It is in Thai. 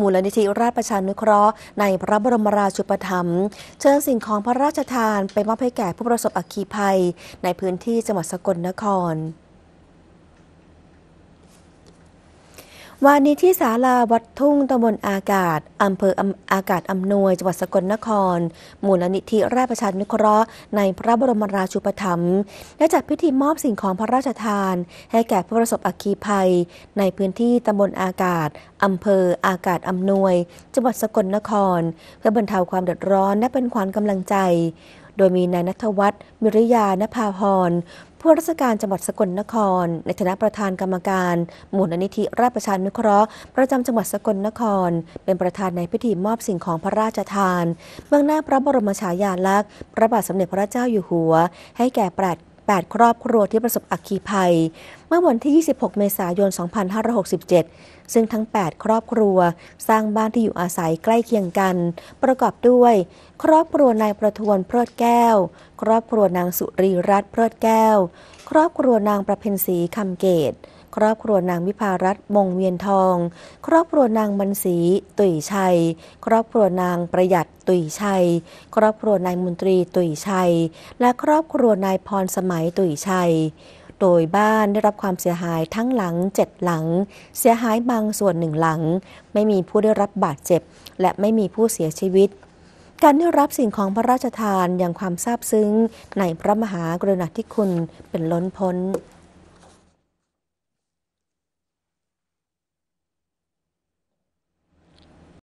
มูลนิธิราชประชานุเคราะห์ในพระบรมราชูปถัมภ์เชิญสิ่งของพระราชทานไปมอบให้แก่ผู้ประสบอัคคีภัยในพื้นที่จังหวัดสกลนครวันนี้ที่ศาลาวัดทุ่งตำบลอากาศอำเภออากาศอำนวยจังหวัดสกลนครมูลนิธิราชประชานุเคราะห์ในพระบรมราชูปถัมภ์และจัดพิธีมอบสิ่งของพระราชทาน ให้แก่ผู้ประสบอัคคีภัย ในพื้นที่ตำบลอากาศอำเภออากาศอำนวยจังหวัดสกลนคร เพื่อบรรเทาความเดือดร้อนและเป็นขวัญกำลังใจ โดยมีนายนัทวัฒน์ มิริยานภาพรผู้ราชการจังหวัดสกลนคร ในฐานะประธานกรรมการ หมู่นิธิราชประชานุเคราะห์ ประจำจังหวัดสกลนคร เป็นประธานในพิธีมอบสิ่งของพระราชทานเบื้องหน้าพระบรมฉายาลักษณ์พระบาทสมเด็จพระเจ้าอยู่หัว ให้แก่แปด8 ครอบครัวที่ประสบอัคคีภัยเมื่อวันที่ 26 เมษายน 2567 ซึ่งทั้ง 8 ครอบครัวสร้างบ้านที่อยู่อาศัยใกล้เคียงกัน ประกอบด้วย ครอบครัวนายประทวนเพลิดแก้ว ครอบครัวนางสุรีรัตน์เพลิดแก้ว ครอบครัวนางประเพณศรีคำเกตครอบครัวนางวิภารัตมงเวียนทอง ครอบครัวนางบรรสีตุ่ยชัย ครอบครัวนางประหยัดตุ่ยชัย ครอบครัวนายมนตรีตุ่ยชัย และครอบครัวนายพรสมัยตุ่ยชัย โดยบ้านได้รับความเสียหายทั้งหลังเจ็ดหลัง เสียหายบางส่วนหนึ่งหลัง ไม่มีผู้ได้รับบาดเจ็บ และไม่มีผู้เสียชีวิต การได้รับสิ่งของพระราชทานอย่างความซาบซึ้งในพระมหากรุณาธิคุณเป็นล้นพ้น